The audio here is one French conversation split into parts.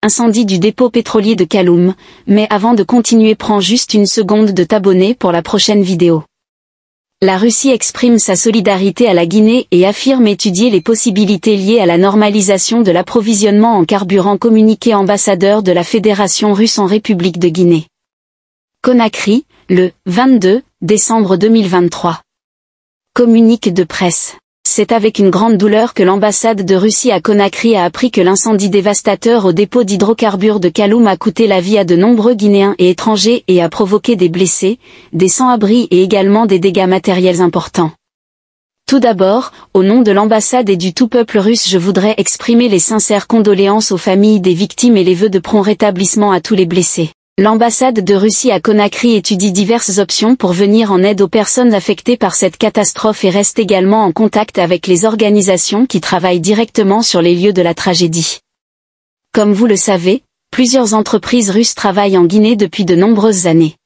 Incendie du dépôt pétrolier de Kaloum, mais avant de continuer prends juste une seconde de t'abonner pour la prochaine vidéo. La Russie exprime sa solidarité à la Guinée et affirme étudier les possibilités liées à la normalisation de l'approvisionnement en carburant communiqué ambassadeur de la Fédération russe en République de Guinée. Conakry, le 22 décembre 2023. Communique de presse. C'est avec une grande douleur que l'ambassade de Russie à Conakry a appris que l'incendie dévastateur au dépôt d'hydrocarbures de Kaloum a coûté la vie à de nombreux Guinéens et étrangers et a provoqué des blessés, des sans-abri et également des dégâts matériels importants. Tout d'abord, au nom de l'ambassade et du tout peuple russe je voudrais exprimer les sincères condoléances aux familles des victimes et les vœux de prompt rétablissement à tous les blessés. L'ambassade de Russie à Conakry étudie diverses options pour venir en aide aux personnes affectées par cette catastrophe et reste également en contact avec les organisations qui travaillent directement sur les lieux de la tragédie. Comme vous le savez, plusieurs entreprises russes travaillent en Guinée depuis de nombreuses années.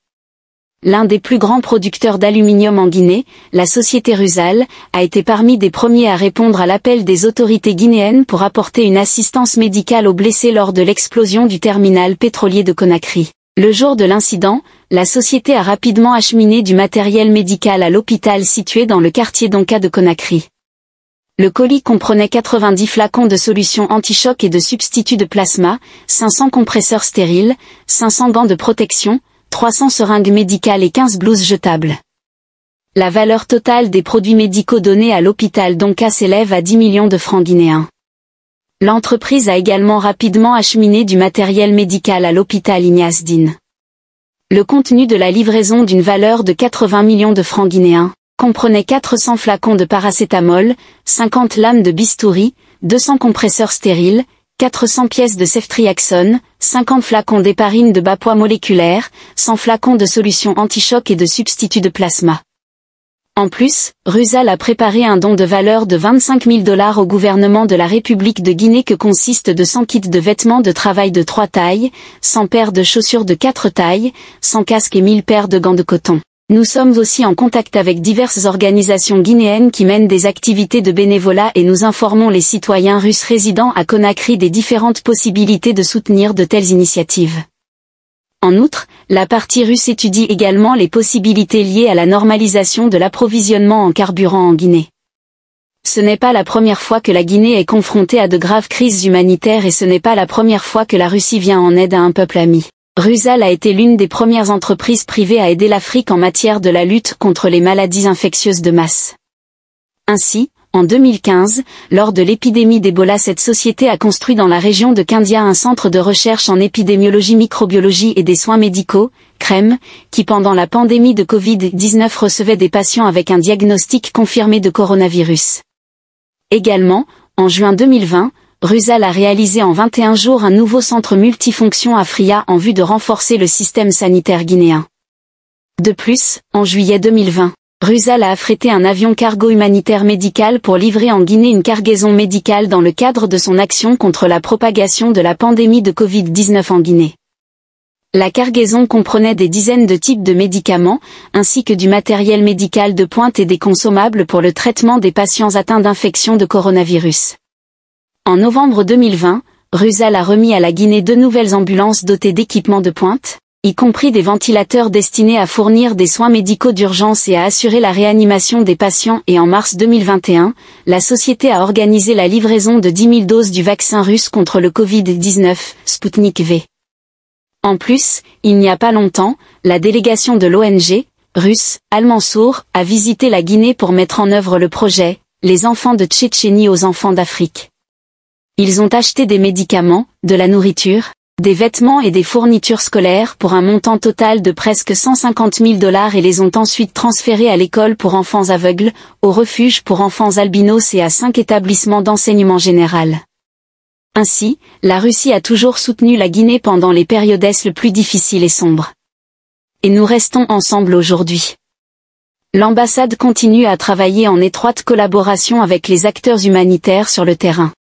L'un des plus grands producteurs d'aluminium en Guinée, la société Rusal, a été parmi des premiers à répondre à l'appel des autorités guinéennes pour apporter une assistance médicale aux blessés lors de l'explosion du terminal pétrolier de Conakry. Le jour de l'incident, la société a rapidement acheminé du matériel médical à l'hôpital situé dans le quartier d'Onka de Conakry. Le colis comprenait 90 flacons de solution anti et de substituts de plasma, 500 compresseurs stériles, 500 gants de protection, 300 seringues médicales et 15 blouses jetables. La valeur totale des produits médicaux donnés à l'hôpital d'Onka s'élève à 10 millions de francs guinéens. L'entreprise a également rapidement acheminé du matériel médical à l'hôpital Ignace Dine. Le contenu de la livraison d'une valeur de 80 millions de francs guinéens comprenait 400 flacons de paracétamol, 50 lames de bistouri, 200 compresseurs stériles, 400 pièces de ceftriaxone, 50 flacons d'éparine de bas poids moléculaire, 100 flacons de solution antichoc et de substituts de plasma. En plus, Rusal a préparé un don de valeur de 25 000 dollars au gouvernement de la République de Guinée que consiste de 100 kits de vêtements de travail de 3 tailles, 100 paires de chaussures de 4 tailles, 100 casques et 1000 paires de gants de coton. Nous sommes aussi en contact avec diverses organisations guinéennes qui mènent des activités de bénévolat et nous informons les citoyens russes résidents à Conakry des différentes possibilités de soutenir de telles initiatives. En outre, la partie russe étudie également les possibilités liées à la normalisation de l'approvisionnement en carburant en Guinée. Ce n'est pas la première fois que la Guinée est confrontée à de graves crises humanitaires et ce n'est pas la première fois que la Russie vient en aide à un peuple ami. Rusal a été l'une des premières entreprises privées à aider l'Afrique en matière de la lutte contre les maladies infectieuses de masse. Ainsi, en 2015, lors de l'épidémie d'Ebola cette société a construit dans la région de Kindia un centre de recherche en épidémiologie microbiologie et des soins médicaux, CREM, qui pendant la pandémie de Covid-19 recevait des patients avec un diagnostic confirmé de coronavirus. Également, en juin 2020, Rusal a réalisé en 21 jours un nouveau centre multifonction à Fria en vue de renforcer le système sanitaire guinéen. De plus, en juillet 2020, Rusal a affrété un avion cargo humanitaire médical pour livrer en Guinée une cargaison médicale dans le cadre de son action contre la propagation de la pandémie de Covid-19 en Guinée. La cargaison comprenait des dizaines de types de médicaments, ainsi que du matériel médical de pointe et des consommables pour le traitement des patients atteints d'infection de coronavirus. En novembre 2020, Rusal a remis à la Guinée deux nouvelles ambulances dotées d'équipements de pointe, y compris des ventilateurs destinés à fournir des soins médicaux d'urgence et à assurer la réanimation des patients et en mars 2021, la société a organisé la livraison de 10 000 doses du vaccin russe contre le Covid-19, Sputnik V. En plus, il n'y a pas longtemps, la délégation de l'ONG, russe, sourd, a visité la Guinée pour mettre en œuvre le projet, les enfants de Tchétchénie aux enfants d'Afrique. Ils ont acheté des médicaments, de la nourriture, des vêtements et des fournitures scolaires pour un montant total de presque 150 000 dollars et les ont ensuite transférés à l'école pour enfants aveugles, au refuge pour enfants albinos et à cinq établissements d'enseignement général. Ainsi, la Russie a toujours soutenu la Guinée pendant les périodes les plus difficiles et sombres. Et nous restons ensemble aujourd'hui. L'ambassade continue à travailler en étroite collaboration avec les acteurs humanitaires sur le terrain.